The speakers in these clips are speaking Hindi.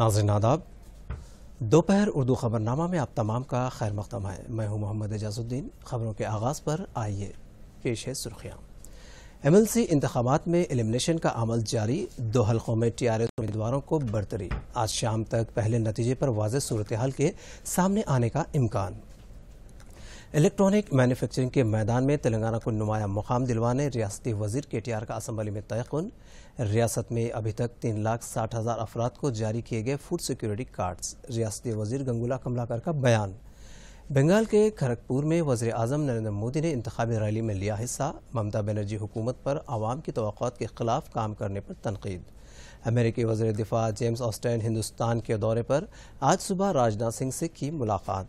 नाजिन आदाब दोपहर उर्दू खबरनामा में आप तमाम का खैर मकदम है मैं हूं मोहम्मद एजाजुद्दीन खबरों के आगाज़ पर आइए पेश है सुर्खियाँ एम एल सी इंतबात में एलिमिनेशन का अमल जारी दो हल्कों में टी आर एस उम्मीदवारों को बरतरी आज शाम तक पहले नतीजे पर वाज सूरत हाल के सामने आने का इम्कान इलेक्ट्रॉनिक मैन्युफैक्चरिंग के मैदान में तेलंगाना को नुमाया मुकाम दिलवाने रियाती वजीर के टी आर का असम्बली में तयन रियासत में अभी तक तीन लाख साठ हज़ार अफराद को जारी किए गए फूड सिक्योरिटी कार्ड्स रियाती वजीर गंगूला कमलाकर का बयान बंगाल के खड़गपुर में वजी अजम नरेंद्र मोदी ने इंतबी रैली में लिया हिस्सा ममता बनर्जी हुकूमत पर आवाम की तो के खिलाफ काम करने पर तनकीद अमेरिकी वजर दिफा जेम्स ऑस्टैन हिंदुस्तान के दौरे पर आज सुबह राजनाथ सिंह से की मुलाकात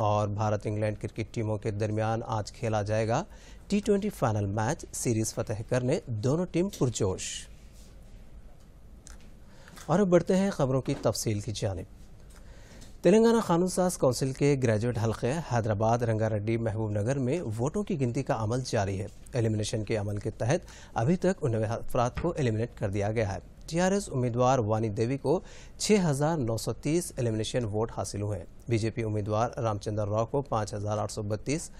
और भारत इंग्लैंड क्रिकेट टीमों के दरमियान आज खेला जाएगा T twenty final match series फतेह करने दोनों टीम पुरजोश और अब बढ़ते हैं खबरों की तफसील की जानब तेलंगाना कानून साज काउंसिल के ग्रेजुएट हलके हैदराबाद रंगारेड्डी महबूब नगर में वोटों की गिनती का अमल जारी है एलिमिनेशन के अमल के तहत अभी तक उन्नवे अफराद को एलिमिनेट कर दिया गया है टीआरएस उम्मीदवार वानी देवी को 6,930 एलिमिनेशन वोट हासिल हुए हैं बीजेपी उम्मीदवार रामचंद्र राव को 5,832,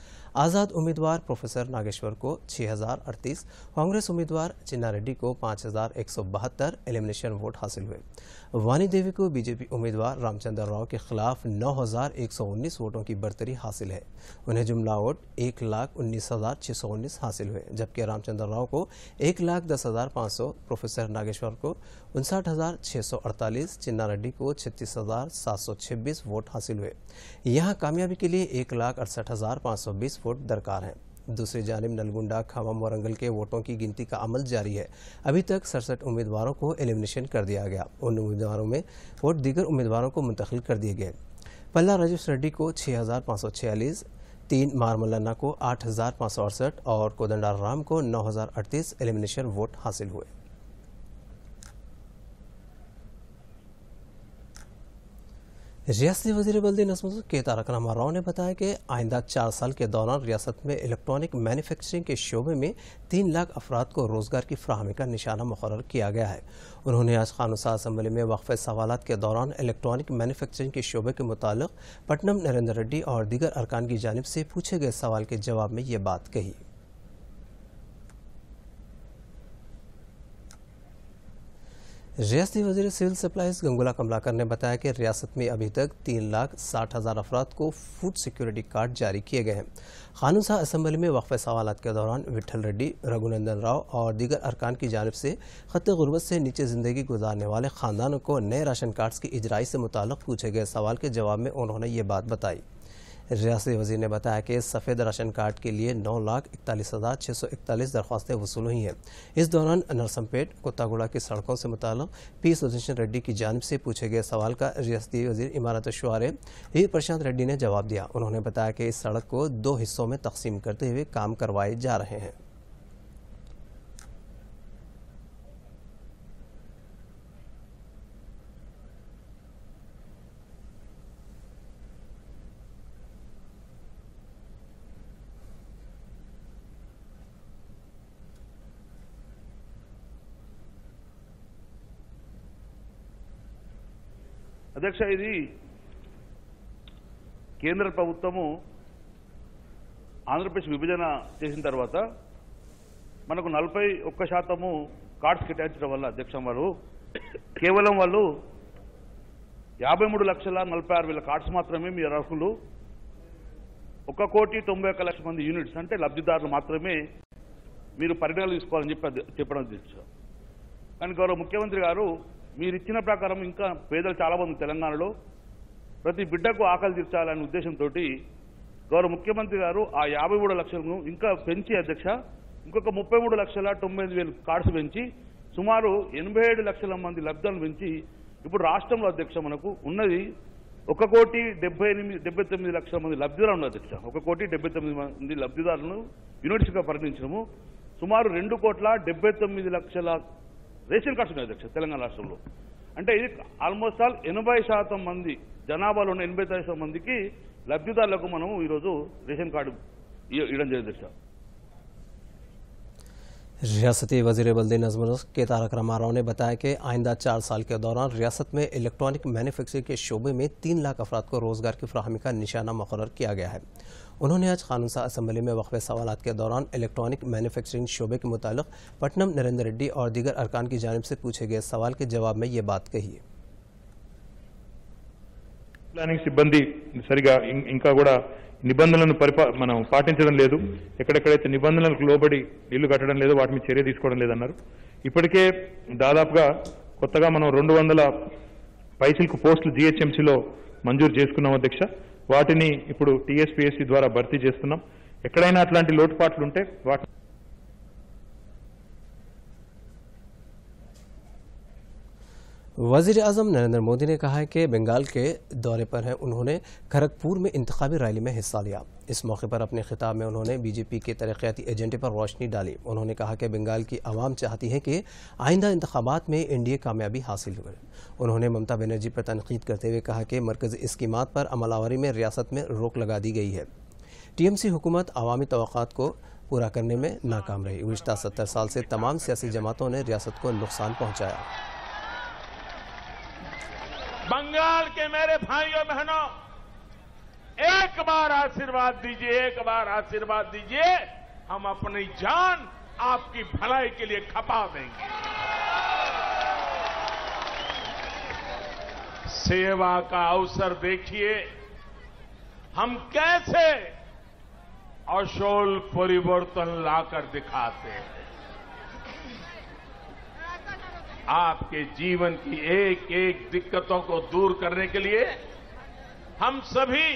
आज़ाद उम्मीदवार प्रोफेसर नागेश्वर को 6,038, कांग्रेस उम्मीदवार चिन्ना रेड्डी को 5,172 एलिमिनेशन वोट हासिल हुए वानी देवी को बीजेपी उम्मीदवार रामचंद्र राव के खिलाफ 9,119 वोटों की बढ़तरी हासिल है उन्हें जुमला वोट एक लाख उन्नीस हज़ार सौ उन्नीस हासिल हुए जबकि रामचंद्र राव को एक लाख दस हज़ार पाँच सौ प्रोफेसर नागेश्वर को उनसठ हज़ार सौ अड़तालीस चिन्ना रेड्डी को छत्तीस हज़ार सात सौ छब्बीस वोट हासिल निन्यानवे यहाँ कामयाबी के लिए एक लाख अड़सठ हज़ार पाँच सौ बीस वोट दरकार हैं दूसरी जानब नलगुंडा खामम वरंगल के वोटों की गिनती का अमल जारी है अभी तक सड़सठ उम्मीदवारों को एलिमिनेशन कर दिया गया उन उम्मीदवारों में वोट दीगर उम्मीदवारों को मुंतकिल कर दिए गए पल्ला राजेश रेड्डी को छः हज़ार पाँच सौ छियालीस तीन मारमलाना को आठ हज़ार पाँच सौ अड़सठ और कोदंडार राम को नौ हज़ार अड़तीस एलिमिनेशन वोट हासिल हुए रियासी वजीर बल्दी के तारक रामा राव ने बताया कि आइंदा चार साल के दौरान रियासत में इलेक्ट्रॉनिक मैन्युफैक्चरिंग के शोबे में तीन लाख अफराद को रोजगार की फ्राहमी का निशाना मुकर किया गया है उन्होंने आज खानसा असम्बली में वक्फ सवाल के दौरान इलेक्ट्रॉनिक मैन्युफैक्चरिंग के शोबे के मुतालिक पटनम नरेंद्र रेड्डी और दीगर अरकान की जानब से पूछे गए सवाल के जवाब में ये बात कही रियाती वजीर सिविल सप्लाईज गंगुला कमलाकर ने बताया कि रियासत में अभी तक तीन लाख साठ हज़ार अफराद को फूड सिक्योरिटी कार्ड जारी किए गए हैं खानू साह असम्बली में वक्फ सवाल के दौरान विठल रेड्डी रघुनंदन राव और दीगर अरकान की जानब से ख़त गुरबत से नीचे ज़िंदगी गुजारने वाले ख़ानदानों को नए राशन कार्ड्स की इजराई से मुतल पूछे गए सवाल के जवाब में उन्होंने ये बात बताई रियासी वजीर ने बताया कि सफ़ेद राशन कार्ड के लिए नौ लाख इकतालीस हज़ार छः सौ इकतालीस दरख्वास्तें वसूल हुई हैं इस दौरान नरसमपेट कोतागुड़ा की सड़कों से मुतल पी सुदर्शन रेड्डी की जानब से पूछे गए सवाल का रियासती वजीर इमारत शुआर ही प्रशांत रेड्डी ने जवाब दिया उन्होंने बताया कि इस सड़क को दो हिस्सों में तकसीम करते हुए काम करवाए जा रहे हैं అధ్యక్ష ఇది కేంద్ర ప్రభుత్వము ఆంధ్రప్రదేశ్ విభజన చేసిన తర్వాత మనకు నలభై ఒక్క శాతము కార్డ్స్ కేటాయించడం వల్ల అధ్యక్షం వాళ్ళు కేవలం వాళ్ళు యాభై మూడు లక్షల నలభై ఆరు వేల కార్డ్స్ మాత్రమే మీరు అర్హులు ఒక కోటి తొంభై ఒక్క లక్షల మంది యూనిట్స్ అంటే లబ్ధిదారులు మాత్రమే మీరు పరిణామాలు తీసుకోవాలని చెప్పి చెప్పడం కానీ గౌరవ ముఖ్యమంత్రి గారు మీరు ఇచ్చిన ప్రకారం ఇంకా పేదలు చాలామంది తెలంగాణలో ప్రతి బిడ్డకు ఆకలి తీర్చాలనే ఉద్దేశంతో గౌరవ ముఖ్యమంత్రి గారు ఆ యాభై మూడు లక్షలను ఇంకా పెంచి అధ్యక్ష ఇంకొక ముప్పై మూడు లక్షల తొంభై ఐదు వేలు కార్డ్స్ పెంచి సుమారు ఎనభై ఏడు లక్షల మంది లబ్ధాలను పెంచి ఇప్పుడు రాష్ట్రంలో అధ్యక్ష మనకు ఉన్నది ఒక కోటి డెబ్బై ఎనిమిది డెబ్బై తొమ్మిది లక్షల మంది లబ్ధిదారులు అధ్యక్ష ఒక కోటి డెబ్బై తొమ్మిది మంది లబ్ధిదారులను యూనివర్సిటీగా పరిగణించడము సుమారు రెండు కోట్ల డెబ్బై తొమ్మిది లక్షల రేషన్ కార్డు కడక్ష తెలంగాణ రాష్ట్రంలో అంటే ఆల్మోస్ట్ ఆల్ 80 శాతం మంది జనాభాలో 80 శాతం మందికి లబ్ధిదారులుగా మనం ఈ రోజు రేషన్ కార్డు ఇడం జరుగుతా. ریاستే وزیر బలదేనజ్మర్స్ కేతహ కార్యక్రమ రౌనే बताया कि ఆయంద 4 साल के दौरान रियासत में इलेक्ट्रॉनिक मैन्युफैक्चरिंग के शोबे में 3 लाख अफराद को रोजगार के फरामी का निशाना مقرر किया गया है। उन्होंने आज खानून असम्बली में वक्फ सवाल के दौरान इलेक्ट्रॉनिक मैन्युफैक्चरिंग शोबे के मुतालिक पटनम नरेंद्र रेड्डी और दीगर अरकान की जानब से पूछे गए सवाल के जवाब में ये बात कही ప్లానింగ్ సిబ్బంది సరిగా ఇంకా కూడా నిబంధనలను పరిపా మనం పాటించడం లేదు ఎక్కడెక్కడైతే నిబంధనలకు లోబడి ఇల్లు కట్టడం లేదు వాటి మీద చర్య తీసుకోవడం లేదన్నారు ఇప్పటికే దాదాపుగా కొత్తగా మనం రెండు వందల పైసలకు పోస్టులు జిహెచ్ఎంసీలో మంజూరు చేసుకున్నాం అధ్యక్ష వాటిని ఇప్పుడు టీఎస్పీఎస్సీ ద్వారా భర్తీ చేస్తున్నాం ఎక్కడైనా అట్లాంటి లోటుపాట్లు ఉంటే వాటిని वजीर अजम नरेंद्र मोदी ने कहा है कि बंगाल के दौरे पर हैं उन्होंने खड़गपुर में इंतबी रैली में हिस्सा लिया इस मौके पर अपने खिताब में उन्होंने बीजेपी के तरक्याती एजेंडे पर रोशनी डाली उन्होंने कहा कि बंगाल की आवाम चाहती है कि आइंदा इंतबात में एनडीए कामयाबी हासिल हुए उन्होंने ममता बनर्जी पर तनकीद करते हुए कहा कि मरकजी स्कीम पर अमलावरी में रियासत में रोक लगा दी गई है टीएमसी हुकूमत अवामी तो को पूरा करने में नाकाम रही गुजत सत्तर साल से तमाम सियासी जमातों ने रियासत को नुकसान पहुँचाया बंगाल के मेरे भाइयों बहनों एक बार आशीर्वाद दीजिए एक बार आशीर्वाद दीजिए हम अपनी जान आपकी भलाई के लिए खपा देंगे सेवा का अवसर देखिए हम कैसे अशोल परिवर्तन लाकर दिखाते हैं आपके जीवन की एक एक दिक्कतों को दूर करने के लिए हम सभी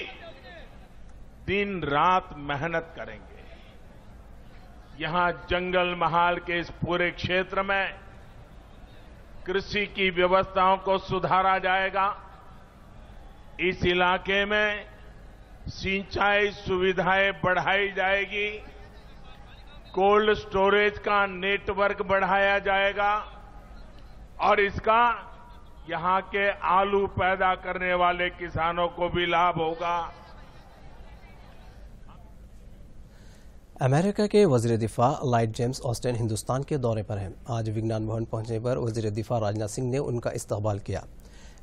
दिन रात मेहनत करेंगे यहां जंगल महाल के इस पूरे क्षेत्र में कृषि की व्यवस्थाओं को सुधारा जाएगा इस इलाके में सिंचाई सुविधाएं बढ़ाई जाएगी कोल्ड स्टोरेज का नेटवर्क बढ़ाया जाएगा और इसका यहां के आलू पैदा करने वाले किसानों को भी लाभ होगा अमेरिका के वजीर दिफा लाइट जेम्स ऑस्टिन हिंदुस्तान के दौरे पर हैं आज विज्ञान भवन पहुंचने पर वजीर दिफा राजनाथ सिंह ने उनका इस्तेबाल किया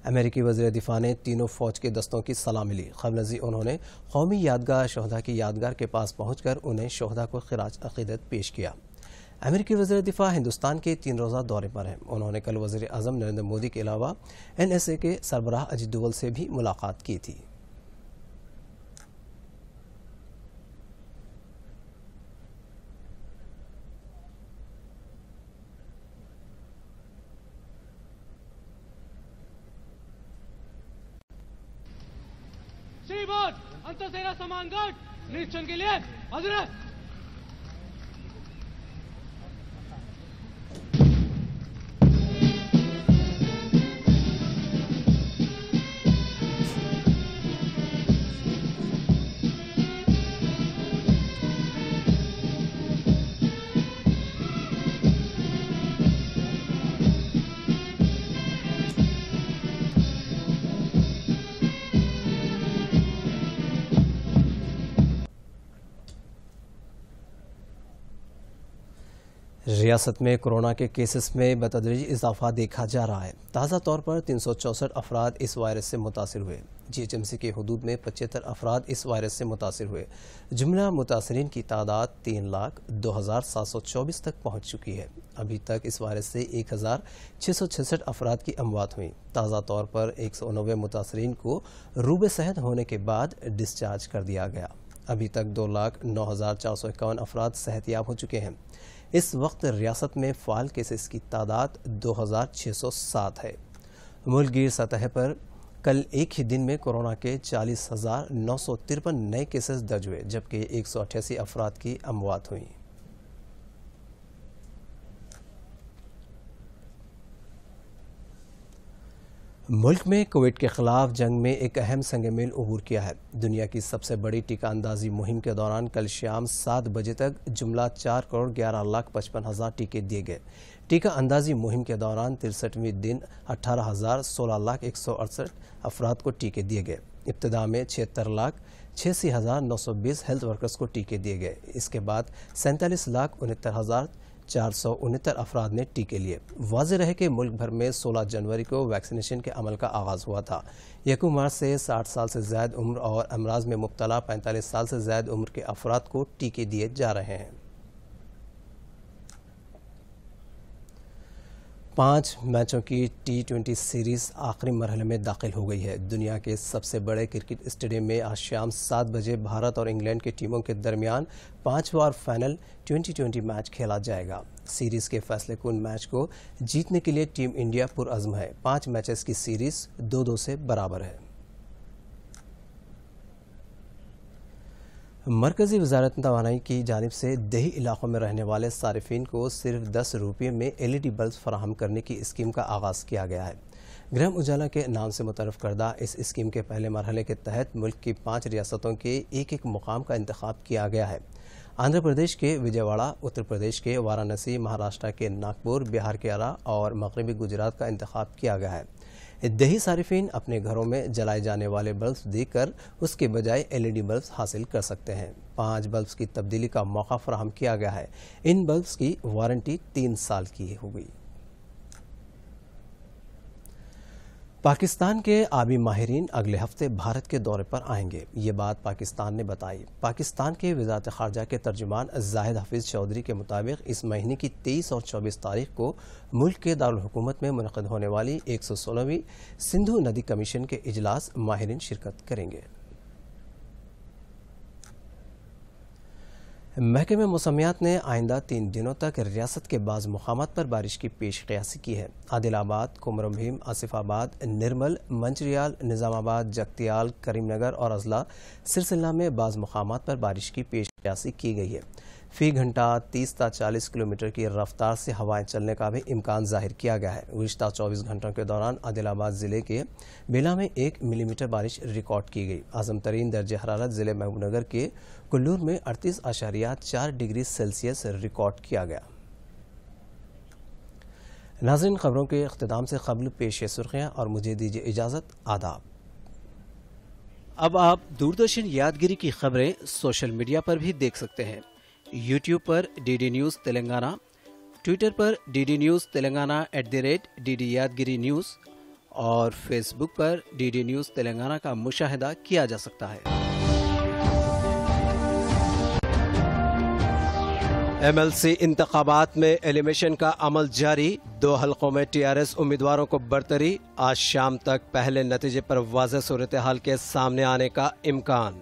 अमेरिकी वजीर दिफा ने तीनों फौज के दस्तों की सलामी ली खबर उन्होंने कौमी यादगार शहदा की यादगार के पास पहुंचकर उन्हें शहदा को खराज अकीदत पेश किया अमेरिकी वजर दिफा हिंदुस्तान के तीन रोज़ा दौरे पर हैं उन्होंने कल वजी अजम नरेंद्र मोदी के अलावा एन एस ए के सरबराह अजीत डोवल से भी मुलाकात की थी श्री बोध के लिए हजरत रियासत में कोरोना के केसेस में बतदरीज इजाफा देखा जा रहा है ताज़ा तौर पर तीन सौ चौंसठ अफराद इस वायरस से मुतासर हुए जी एच एम सी के हदूद में पचहत्तर अफराद इस वायरस से मुतासर हुए जुमला मुतासरीन की तादाद तीन लाख दो हज़ार सात सौ चौबीस तक पहुँच चुकी है अभी तक इस वायरस से एक हज़ार छः सौ छसठ अफराद की अमवात हुई ताज़ा तौर पर एक सौ नबे मुतासरीन को रूब सहद होने के बाद डिस्चार्ज कर दिया गया अभी तक दो लाख नौ हज़ार चार सौ इक्यावन अफराद सेहतियाब हो चुके हैं इस वक्त रियासत में फ़ाल केसेस की तादाद 2607 है मुलगीर सतह पर कल एक ही दिन में कोरोना के चालीस हज़ार नौ सौ तिरपन नए केसेस दर्ज हुए जबकि एक सौ अठासी अफराद की अमवात हुई मुल्क में कोविड के खिलाफ जंग में एक अहम संग मेल अबूर किया है दुनिया की सबसे बड़ी टीका अंदाजी मुहिम के दौरान कल शाम सात बजे तक जुमला चार करोड़ ग्यारह लाख पचपन हज़ार टीके दिए गए टीका अंदाजी मुहिम के दौरान तिरसठवें दिन अठारह हज़ार सोलह लाख एक सौ अड़सठ अफराद को टीके दिए गए इब्तदा में छिहत्तर लाख छियासी हज़ार नौ सौ बीस हेल्थ वर्कर्स को टीके दिए गए इसके बाद सैंतालीस लाख उनहत्तर हज़ार चार सौ उनहत्तर अफराद ने टीके लिए वाज रहे कि मुल्क भर में 16 जनवरी को वैक्सीनेशन के अमल का आगाज़ हुआ था यकम मार्च से 60 साल से ज्यादा उम्र और अमराज में मुबतला 45 साल से ज्यादा उम्र के अफराद को टीके दिए जा रहे हैं पाँच मैचों की टी ट्वेंटी सीरीज़ आखिरी मरहले में दाखिल हो गई है दुनिया के सबसे बड़े क्रिकेट स्टेडियम में आज शाम सात बजे भारत और इंग्लैंड की टीमों के दरमियान पाँच बार फाइनल ट्वेंटी ट्वेंटी मैच खेला जाएगा सीरीज़ के फैसले कुन मैच को जीतने के लिए टीम इंडिया पुरज़म है पाँच मैचेस की सीरीज़ दो दो से बराबर है मरकज़ी वजारत तोानाई की जानब से दही इलाक़ों में रहने वाले सार्फिन को सिर्फ दस रुपये में एल ई डी बल्ब फराहम करने की स्कीम का आगाज़ किया गया है गृह उजाला के नाम से मुतरफ करदा इस स्कीम के पहले मरहले के तहत मुल्क की पाँच रियासतों के एक एक मुकाम का इंतखब किया गया है आंध्र प्रदेश के विजयवाड़ा उत्तर प्रदेश के वाराणसी महाराष्ट्र के नागपुर बिहार के आरा और मगरबी गुजरात का इंतखब किया गया है दही सारिफिन अपने घरों में जलाए जाने वाले बल्ब देकर उसके बजाय एलईडी बल्ब हासिल कर सकते हैं पाँच बल्ब की तब्दीली का मौका फराहम किया गया है इन बल्ब की वारंटी तीन साल की होगी पाकिस्तान के आबी माहरीन अगले हफ्ते भारत के दौरे पर आएंगे ये बात पाकिस्तान ने बताई पाकिस्तान के वजारत खारजा के तर्जुमान जाहिद हफीज़ चौधरी के मुताबिक इस महीने की तेईस और चौबीस तारीख को मुल्क के दारकूमत में मनद होने वाली एक सौ सोलहवीं सिंधु नदी कमीशन के अजलास माहरीन शिरकत करेंगे महकमे मौसमियात ने आइंदा तीन दिनों तक रियासत के बाज़ मकाम पर बारिश की पेश क्यासी की है आदिलाबाद कुमरम भीम आसिफाबाद निर्मल मंचरियाल निज़ामाबाद जगतियाल करीमनगर और अजला सिरसिल्ला में बाज़ मकाम पर बारिश की पेश क्यासी की गई है फी घंटा 30 ता 40 किलोमीटर की रफ्तार से हवाएं चलने का भी इम्कान जाहिर किया गया है गुजशत 24 घंटों के दौरान आदिलाबाद ज़िले के बेला में एक मिलीमीटर बारिश रिकॉर्ड की गई आज़म तरीन दर्ज हरारत ज़िले महबूबनगर के कुल्लूर में अड़तीस आशारिया चार डिग्री सेल्सियस रिकॉर्ड किया गया नाजरन खबरों के अख्ताम से कबल पेश सुर्खियाँ और मुझे दीजिए इजाज़त आदाब अब आप दूरदर्शन यादगिरी की खबरें सोशल मीडिया पर भी देख सकते हैं यूट्यूब पर D D news Telangana Twitter पर D D news Telangana at the rate D D Yadagiri news और फेसबुक पर डी डी न्यूज़ तेलंगाना का मुशाहिदा किया जा सकता है एमएलसी इंतबात में एलिमेशन का अमल जारी दो हलकों में टीआरएस उम्मीदवारों को बरतरी आज शाम तक पहले नतीजे पर वाज सूरत हाल के सामने आने का इम्कान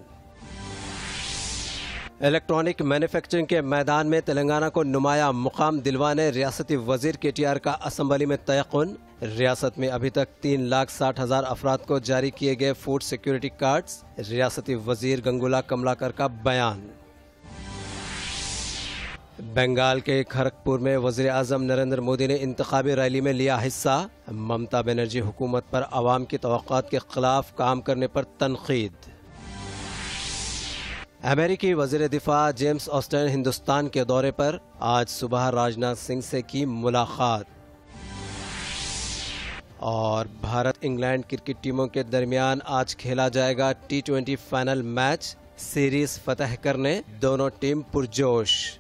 इलेक्ट्रॉनिक मैन्युफैक्चरिंग के मैदान में तेलंगाना को नुमाया मुकाम दिलवाने रियासती वजीर के टी आर का असम्बली में तयन रियासत में अभी तक तीन लाख साठ हज़ार अफराद को जारी किए गए फूड सिक्योरिटी कार्ड रियासती वजीर गंगुला कमलाकर का बयान बंगाल के खड़गपुर में वजीर अजम नरेंद्र मोदी ने इंतबी रैली में लिया हिस्सा ममता बनर्जी हुकूमत पर आवाम की तो के खिलाफ काम करने पर तनकीद अमेरिकी वजीर दिफा जेम्स ऑस्टन हिंदुस्तान के दौरे पर आज सुबह राजनाथ सिंह से की मुलाकात और भारत इंग्लैंड क्रिकेट टीमों के दरमियान आज खेला जाएगा T twenty final match series फतह करने दोनों टीम पुरजोश